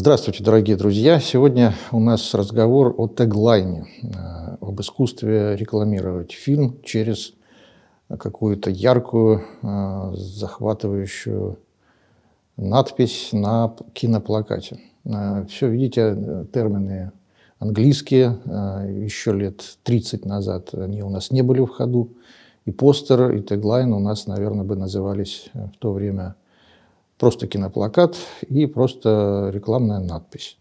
Здравствуйте, дорогие друзья! Сегодня у нас разговор о теглайне, э, об искусстве рекламировать фильм через какую-то яркую, э, захватывающую надпись на киноплакате. Э, Все, видите, термины английские, еще лет 30 назад они у нас не были в ходу. И постер, и теглайн у нас, наверное, бы назывались в то время просто киноплакат и просто рекламная надпись.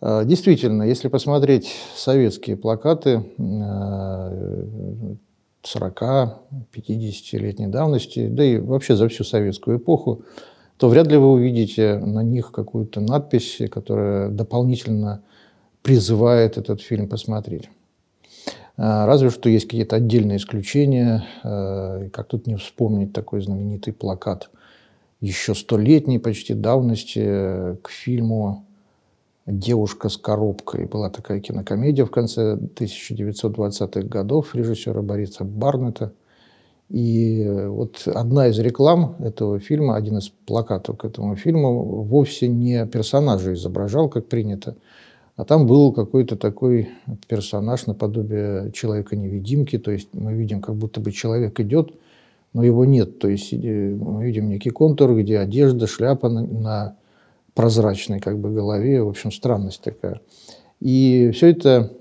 А, действительно, если посмотреть советские плакаты 40-50-летней э, давности, да и вообще за всю советскую эпоху, то вряд ли вы увидите на них какую-то надпись, которая дополнительно призывает этот фильм посмотреть. А, разве что есть какие-то отдельные исключения. Э, как тут не вспомнить такой знаменитый плакат – еще столетней почти давности э, к фильму «Девушка с коробкой». Была такая кинокомедия в конце 1920-х годов режиссера Бориса Барнета. И э, вот одна из реклам этого фильма, один из плакатов к этому фильму, вовсе не персонажа изображал, как принято, а там был какой-то такой персонаж наподобие человека-невидимки, то есть мы видим, как будто бы человек идет, но его нет. То есть мы видим некий контур, где одежда, шляпа на, на прозрачной как бы голове, в общем, странность такая. И все это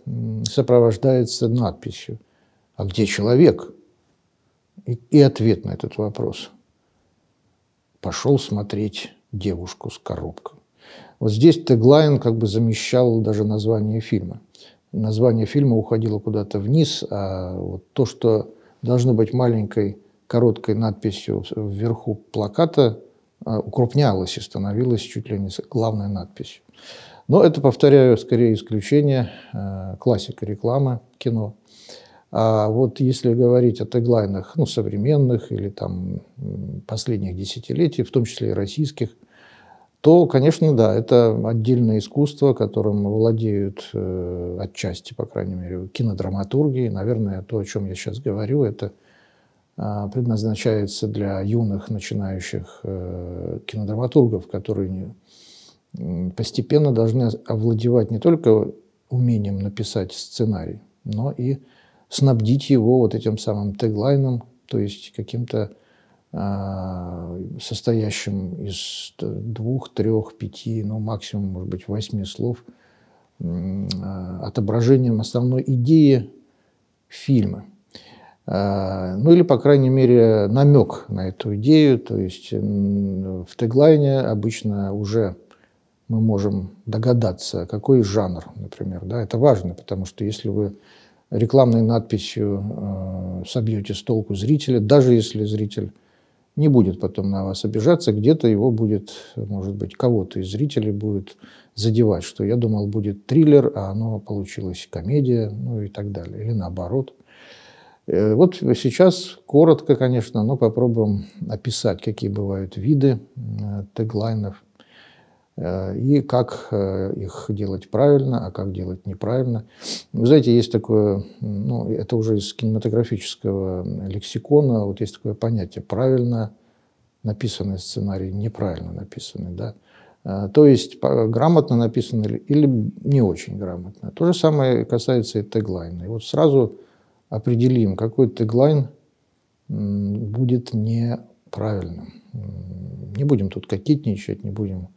сопровождается надписью «А где человек?» и, и ответ на этот вопрос. Пошел смотреть девушку с коробкой. Вот здесь Теглайн как бы замещал даже название фильма. Название фильма уходило куда-то вниз, а вот то, что должно быть маленькой короткой надписью вверху плаката а, укрупнялась и становилась чуть ли не главной надписью. Но это, повторяю, скорее исключение, а, классика рекламы кино. А вот если говорить о теглайнах, ну, современных или там последних десятилетий, в том числе и российских, то, конечно, да, это отдельное искусство, которым владеют э, отчасти, по крайней мере, кинодраматурги. И, наверное, то, о чем я сейчас говорю, это а, предназначается для юных начинающих э, кинодраматургов, которые постепенно должны овладевать не только умением написать сценарий, но и снабдить его вот этим самым теглайном, то есть каким-то а, состоящим из двух, трех, пяти, ну максимум, может быть, восьми слов, а, отображением основной идеи фильма – а, ну или, по крайней мере, намек на эту идею. То есть в теглайне обычно уже мы можем догадаться, какой жанр, например. Да? Это важно, потому что если вы рекламной надписью э, собьете с толку зрителя, даже если зритель не будет потом на вас обижаться, где-то его будет, может быть, кого-то из зрителей будет задевать, что я думал будет триллер, а оно получилось комедия, ну и так далее, или наоборот. Э, вот сейчас коротко, конечно, но попробуем описать, какие бывают виды э, теглайнов э, и как их делать правильно, а как делать неправильно. Вы знаете, есть такое, ну, это уже из кинематографического лексикона, вот есть такое понятие «правильно написанный сценарий», «неправильно написанный», да. То есть грамотно написанный или не очень грамотно. То же самое касается и теглайна. И вот сразу определим, какой теглайн будет неправильным. Не будем тут кокетничать, не будем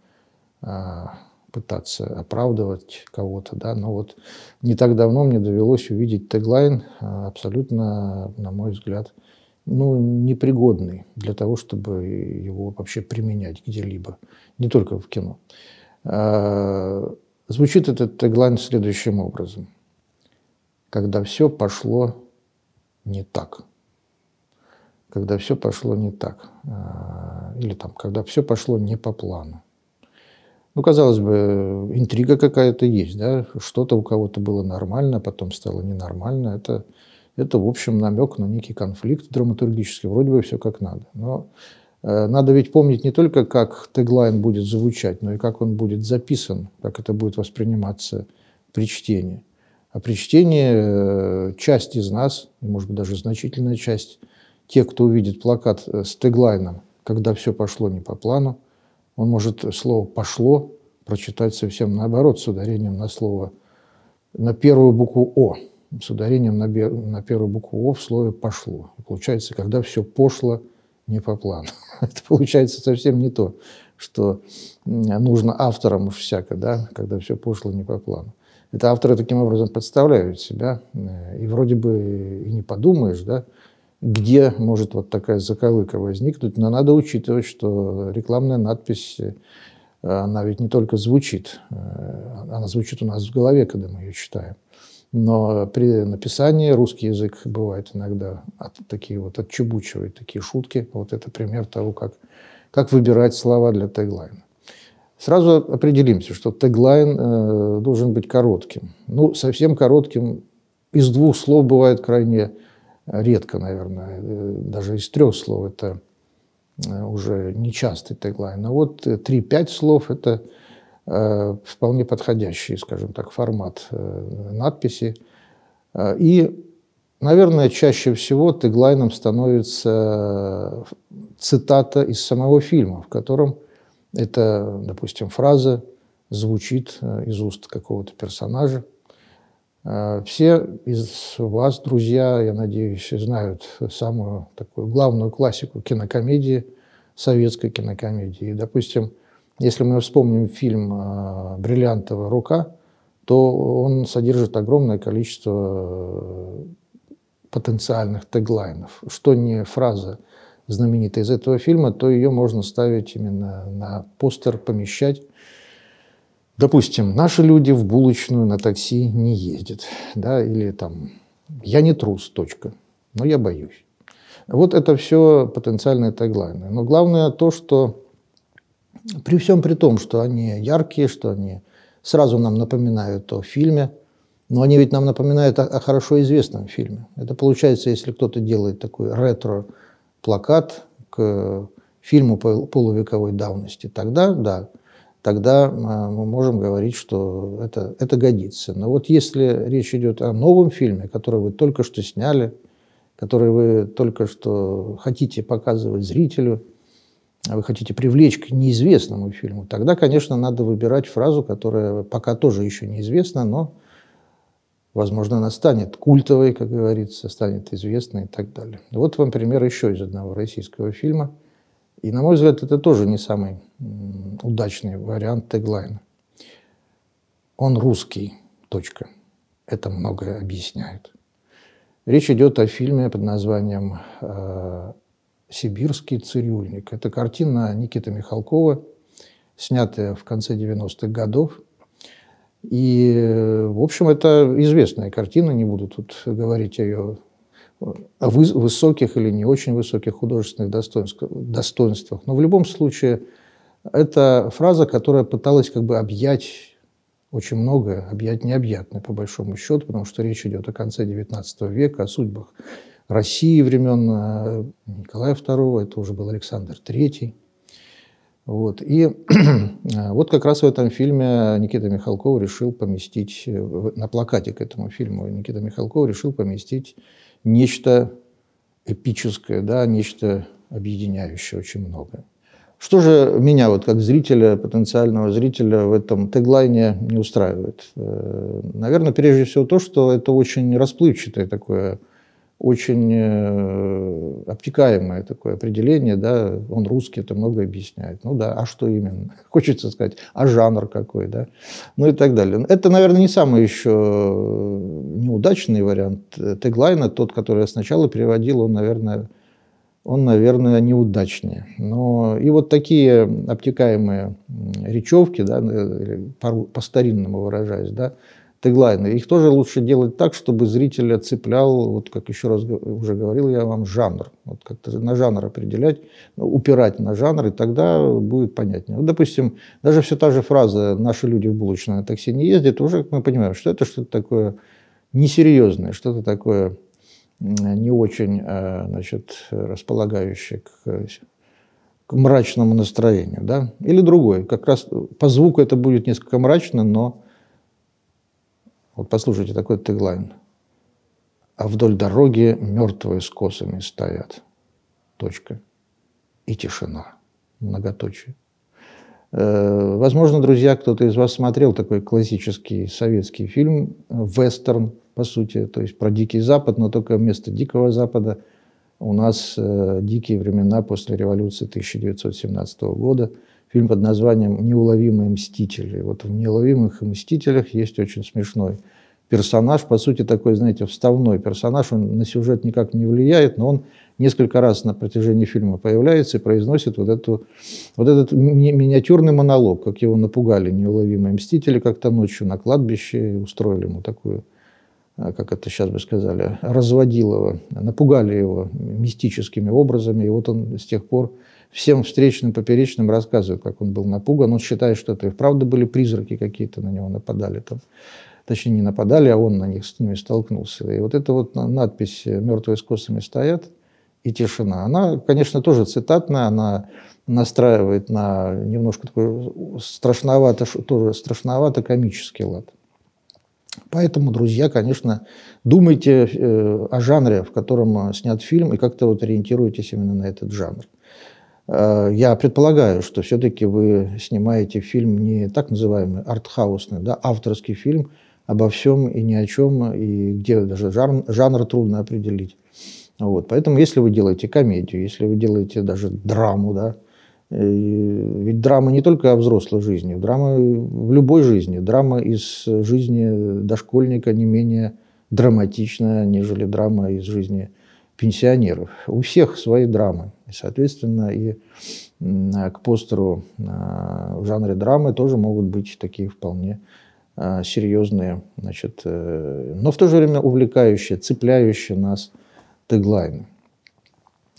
а, пытаться оправдывать кого-то, да, но вот не так давно мне довелось увидеть теглайн а, абсолютно, на мой взгляд, ну, непригодный для того, чтобы его вообще применять где-либо, не только в кино. А, звучит этот теглайн следующим образом. Когда все пошло не так. Когда все пошло не так. А, или там, когда все пошло не по плану. Ну, казалось бы, интрига какая-то есть, да, что-то у кого-то было нормально, потом стало ненормально. Это, это, в общем, намек на некий конфликт драматургический. Вроде бы все как надо. Но э, надо ведь помнить не только, как теглайн будет звучать, но и как он будет записан, как это будет восприниматься при чтении. А при чтении э, часть из нас, может быть, даже значительная часть, те, кто увидит плакат э, с теглайном «Когда все пошло не по плану», он может слово «пошло» прочитать совсем наоборот, с ударением на слово, на первую букву «о», с ударением на, на первую букву «о» в слове «пошло». И получается, когда все пошло не по плану. Это получается совсем не то, что нужно авторам уж всяко, да, когда все пошло не по плану. Это авторы таким образом подставляют себя, э, и вроде бы и не подумаешь, да, где может вот такая заковыка возникнуть, но надо учитывать, что рекламная надпись, э, она ведь не только звучит, э, она звучит у нас в голове, когда мы ее читаем. Но при написании русский язык бывает иногда от, такие вот отчебучивает такие шутки. Вот это пример того, как как выбирать слова для теглайна. Сразу определимся, что теглайн э, должен быть коротким. Ну, совсем коротким из двух слов бывает крайне редко, наверное, э, даже из трех слов это э, уже нечастый теглайн. Но а вот 3-5 э, слов – это э, вполне подходящий, скажем так, формат э, надписи. И Наверное, чаще всего теглайном становится э, цитата из самого фильма, в котором эта, допустим, фраза звучит э, из уст какого-то персонажа. Э, все из вас, друзья, я надеюсь, знают самую такую главную классику кинокомедии, советской кинокомедии. Допустим, если мы вспомним фильм «Бриллиантовая рука», то он содержит огромное количество потенциальных теглайнов. Что не фраза знаменитая из этого фильма, то ее можно ставить именно на постер, помещать. Допустим, наши люди в булочную на такси не ездят. Да, или там «я не трус, точка, но я боюсь». Вот это все потенциальные теглайны. Но главное то, что при всем при том, что они яркие, что они сразу нам напоминают о фильме – но они ведь нам напоминают о, о хорошо известном фильме. Это получается, если кто-то делает такой ретро-плакат к фильму полувековой давности, тогда да, тогда а, мы можем говорить, что это, это годится. Но вот если речь идет о новом фильме, который вы только что сняли, который вы только что хотите показывать зрителю, а вы хотите привлечь к неизвестному фильму, тогда, конечно, надо выбирать фразу, которая пока тоже еще неизвестна, но возможно, она станет культовой, как говорится, станет известной и так далее. Вот вам пример еще из одного российского фильма. И, на мой взгляд, это тоже не самый удачный вариант теглайна. Он русский, точка. Это многое объясняет. Речь идет о фильме под названием э, «Сибирский цирюльник». Это картина Никиты Михалкова, снятая в конце 90-х годов – и, в общем, это известная картина, не буду тут говорить о ее о высоких или не очень высоких художественных достоинствах. Но в любом случае, это фраза, которая пыталась как бы объять очень многое, объять необъятное, по большому счету, потому что речь идет о конце XIX века, о судьбах России времен э, Николая II, это уже был Александр III. Вот. И а, вот как раз в этом фильме Никита Михалков решил поместить, э, на плакате к этому фильму Никита Михалков решил поместить нечто эпическое, да, нечто объединяющее очень многое. Что же меня, вот как зрителя, потенциального зрителя в этом теглайне не устраивает? Э, наверное, прежде всего то, что это очень расплывчатое такое очень э, обтекаемое такое определение, да, он русский, это много объясняет. Ну да, а что именно? Хочется сказать, а жанр какой, да, ну и так далее. Ну, это, наверное, не самый еще э, неудачный вариант э, теглайна, тот, который я сначала переводил, он, наверное, он, наверное, неудачнее. Но и вот такие обтекаемые речевки, да, по-старинному выражаясь, да, теглайны. Их тоже лучше делать так, чтобы зрителя цеплял, вот как еще раз уже говорил я вам, жанр. Вот как-то на жанр определять, ну, упирать на жанр, и тогда будет понятнее. Вот, допустим, даже все та же фраза «наши люди в булочное такси не ездят», уже мы понимаем, что это что-то такое несерьезное, что-то такое не очень э, значит, располагающее к к мрачному настроению, да, или другой. Как раз по звуку это будет несколько мрачно, но вот послушайте, такой теглайн. А вдоль дороги мертвые с косами стоят. Точка. И тишина. Многоточие. Э, возможно, друзья, кто-то из вас смотрел такой классический советский фильм э, «Вестерн», по сути, то есть про Дикий Запад, но только вместо Дикого Запада у нас э, дикие времена после революции 1917 года – фильм под названием «Неуловимые мстители». Вот в «Неуловимых мстителях» есть очень смешной персонаж, по сути такой, знаете, вставной персонаж, он на сюжет никак не влияет, но он несколько раз на протяжении фильма появляется и произносит вот, эту, вот этот ми- миниатюрный монолог, как его напугали неуловимые мстители как-то ночью на кладбище устроили ему такую Э, как это сейчас бы сказали, разводил его, напугали его мистическими образами. И вот он с тех пор всем встречным, поперечным рассказывает, как он был напуган. Он считает, что это и правда были призраки какие-то на него нападали там. Точнее, не нападали, а он на них с ними столкнулся. И вот эта вот надпись «Мертвые с косами стоят» и «Тишина», она, конечно, тоже цитатная, она настраивает на немножко такой страшновато, тоже страшновато-комический лад. Поэтому, друзья, конечно, думайте э, о жанре, в котором э, снят фильм, и как-то вот ориентируйтесь именно на этот жанр. Э, я предполагаю, что все-таки вы снимаете фильм не так называемый артхаусный, да, авторский фильм обо всем и ни о чем, и где даже жанр, жанр трудно определить. Вот. Поэтому если вы делаете комедию, если вы делаете даже драму, да, Э, ведь драма не только о взрослой жизни, драма в любой жизни. Драма из жизни дошкольника не менее драматична, нежели драма из жизни пенсионеров. У всех свои драмы. И, соответственно, и а, к постеру а, в жанре драмы тоже могут быть такие вполне а, серьезные, значит, э, но в то же время увлекающие, цепляющие нас теглайны.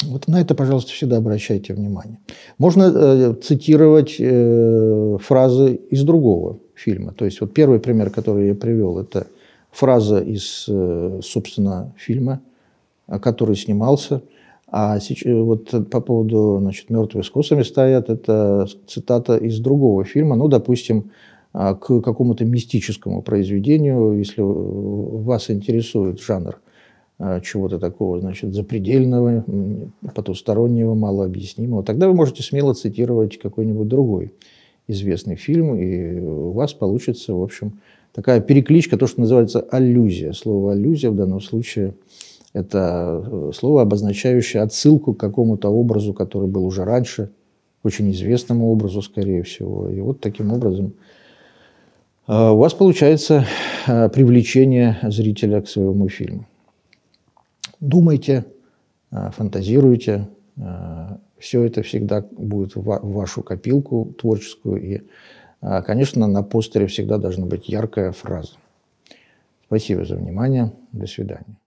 Вот на это, пожалуйста, всегда обращайте внимание. Можно э, цитировать э, фразы из другого фильма. То есть вот первый пример, который я привел, это фраза из, э, собственно, фильма, э, который снимался. А сейчас, э, вот по поводу значит, «Мертвые с косами стоят» – это цитата из другого фильма. Ну, допустим, э, к какому-то мистическому произведению, если вас интересует жанр – а, чего-то такого, значит, запредельного, потустороннего, малообъяснимого, тогда вы можете смело цитировать какой-нибудь другой известный фильм, и у вас получится, в общем, такая перекличка, то, что называется аллюзия. Слово аллюзия в данном случае – это э, слово, обозначающее отсылку к какому-то образу, который был уже раньше, очень известному образу, скорее всего. И вот таким образом э, у вас получается э, привлечение зрителя к своему фильму думайте, э, фантазируйте. Э, Все это всегда будет в вашу копилку творческую. И, э, конечно, на постере всегда должна быть яркая фраза. Спасибо за внимание. До свидания.